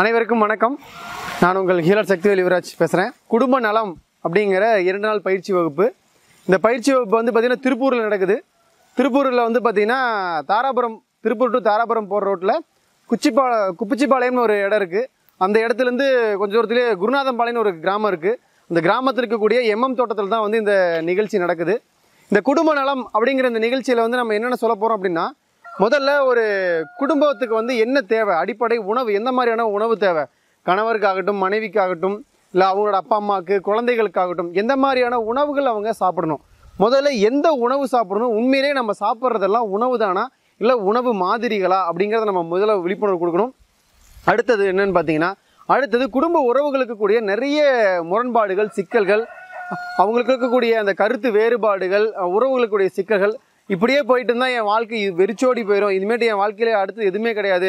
அனைவருக்கும் வணக்கம் நான் உங்கள் ஹீலர் சக்திவேல் யுவராஜ் பேசுகிறேன் குடும்ப நலம் அப்படிங்கிற இரண்டு நாள் பயிற்சி வகுப்பு இந்த பயிற்சி வகுப்பு வந்து பார்த்திங்கன்னா திருப்பூரில் நடக்குது திருப்பூரில் வந்து பார்த்திங்கன்னா தாராபுரம் திருப்பூர் டு தாராபுரம் போகிற ரோட்டில் குச்சிப்பாள குப்பிச்சிப்பாளையம்னு ஒரு இடம் இருக்குது அந்த இடத்துலேருந்து கொஞ்சம் தூரத்துலேயே குருநாதம்பாளையம்னு ஒரு கிராமம் இருக்குது அந்த கிராமத்தில் இருக்கக்கூடிய எம்எம் தோட்டத்தில் தான் வந்து இந்த நிகழ்ச்சி நடக்குது இந்த குடும்ப நலம் அப்படிங்கிற இந்த நிகழ்ச்சியில் வந்து நம்ம என்னென்ன சொல்ல போகிறோம் அப்படின்னா முதல்ல ஒரு குடும்பத்துக்கு வந்து என்ன தேவை அடிப்படை உணவு எந்த மாதிரியான உணவு தேவை கணவருக்காகட்டும் மனைவிக்காகட்டும் இல்லை அவங்களோட அப்பா அம்மாவுக்கு குழந்தைகளுக்காகட்டும் எந்த மாதிரியான உணவுகள் அவங்க சாப்பிடணும் முதல்ல எந்த உணவு சாப்பிடணும் உண்மையிலே நம்ம சாப்பிட்றதெல்லாம் உணவு தானா இல்லை உணவு மாதிரிகளா அப்படிங்கிறத நம்ம முதல்ல விழிப்புணர்வு கொடுக்கணும் அடுத்தது என்னன்னு பார்த்தீங்கன்னா அடுத்தது குடும்ப உறவுகளுக்கு கூடிய நிறைய முரண்பாடுகள் சிக்கல்கள் அவங்களுக்கு இருக்கக்கூடிய அந்த கருத்து வேறுபாடுகள் உறவுகளுக்குடைய சிக்கல்கள் இப்படியே போயிட்டு இருந்தால் என் வாழ்க்கை வெறிச்சோடி போயிடும் இனிமேட்டு என் வாழ்க்கையிலே அடுத்து எதுவுமே கிடையாது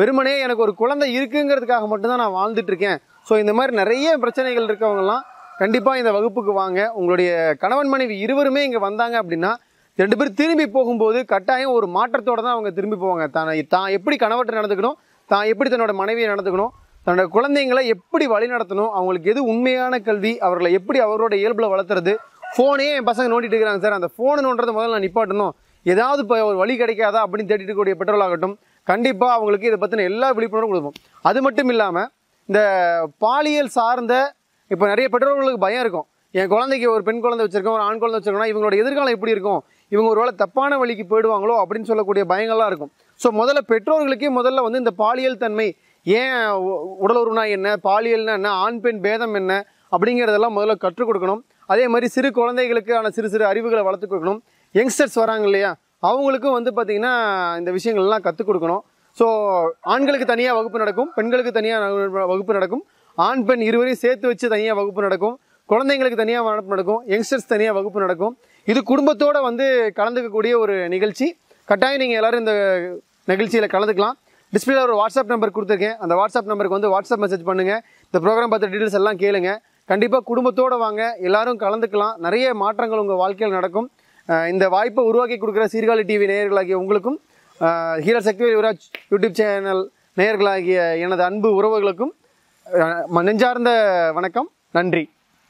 வெறுமனே எனக்கு ஒரு குழந்தை இருக்குங்கிறதுக்காக மட்டும்தான் நான் இருக்கேன் ஸோ இந்த மாதிரி நிறைய பிரச்சனைகள் இருக்கவங்கலாம் கண்டிப்பாக இந்த வகுப்புக்கு வாங்க உங்களுடைய கணவன் மனைவி இருவருமே இங்கே வந்தாங்க அப்படின்னா ரெண்டு பேரும் திரும்பி போகும்போது கட்டாயம் ஒரு மாற்றத்தோடு தான் அவங்க திரும்பி போவாங்க தானே தான் எப்படி கணவற்றை நடந்துக்கணும் தான் எப்படி தன்னோட மனைவியை நடந்துக்கணும் தன்னோட குழந்தைங்களை எப்படி வழி நடத்தணும் அவங்களுக்கு எது உண்மையான கல்வி அவர்களை எப்படி அவரோட இயல்பில் வளர்த்துறது ஃபோனே என் பசங்க நோண்டிட்டு இருக்கிறாங்க சார் அந்த ஃபோனை நோண்டுறது முதல்ல நான் நிப்பாட்டணும் ஏதாவது இப்போ ஒரு வழி கிடைக்காதா அப்படின்னு தேடிட்டு கூடிய பெட்ரோல் ஆகட்டும் கண்டிப்பாக அவங்களுக்கு இதை பற்றின எல்லா விழிப்புணர்வும் கொடுப்போம் அது மட்டும் இல்லாமல் இந்த பாலியல் சார்ந்த இப்போ நிறைய பெற்றோர்களுக்கு பயம் இருக்கும் என் குழந்தைக்கு ஒரு பெண் குழந்தை வச்சுருக்கோம் ஒரு ஆண் குழந்தை வச்சிருக்கோம்னா இவங்களோட எதிர்காலம் எப்படி இருக்கும் இவங்க ஒரு வேளை தப்பான வழிக்கு போயிடுவாங்களோ அப்படின்னு சொல்லக்கூடிய பயங்கள்லாம் இருக்கும் ஸோ முதல்ல பெற்றோர்களுக்கே முதல்ல வந்து இந்த பாலியல் தன்மை ஏன் உடலுறுனா என்ன பாலியல்னா என்ன ஆண் பெண் பேதம் என்ன அப்படிங்கிறதெல்லாம் முதல்ல கற்றுக் கொடுக்கணும் அதே மாதிரி சிறு குழந்தைகளுக்கான சிறு சிறு அறிவுகளை வளர்த்து கொடுக்கணும் யங்ஸ்டர்ஸ் வராங்க இல்லையா அவங்களுக்கும் வந்து பார்த்திங்கன்னா இந்த விஷயங்கள்லாம் கற்றுக் கொடுக்கணும் ஸோ ஆண்களுக்கு தனியாக வகுப்பு நடக்கும் பெண்களுக்கு தனியாக வகுப்பு நடக்கும் ஆண் பெண் இருவரையும் சேர்த்து வச்சு தனியாக வகுப்பு நடக்கும் குழந்தைங்களுக்கு தனியாக வகுப்பு நடக்கும் யங்ஸ்டர்ஸ் தனியாக வகுப்பு நடக்கும் இது குடும்பத்தோடு வந்து கலந்துக்கக்கூடிய ஒரு நிகழ்ச்சி கட்டாயம் நீங்கள் எல்லோரும் இந்த நிகழ்ச்சியில் கலந்துக்கலாம் டிஸ்பிளேல ஒரு வாட்ஸ்அப் நம்பர் கொடுத்துருக்கேன் அந்த வாட்ஸ்அப் நம்பருக்கு வந்து வாட்ஸ்அப் மெசேஜ் பண்ணுங்கள் இந்த ப்ரோக்ராம் பார்த்த டீட்டெயில்ஸ் எல்லாம் கேளுங்கள் கண்டிப்பாக குடும்பத்தோடு வாங்க எல்லாரும் கலந்துக்கலாம் நிறைய மாற்றங்கள் உங்கள் வாழ்க்கையில் நடக்கும் இந்த வாய்ப்பை உருவாக்கி கொடுக்குற சீர்காழி டிவி நேயர்களாகிய உங்களுக்கும் hero Sakthivel Yuvaraj YouTube channel நேயர்களாகிய எனது அன்பு உறவுகளுக்கும் நெஞ்சார்ந்த வணக்கம் நன்றி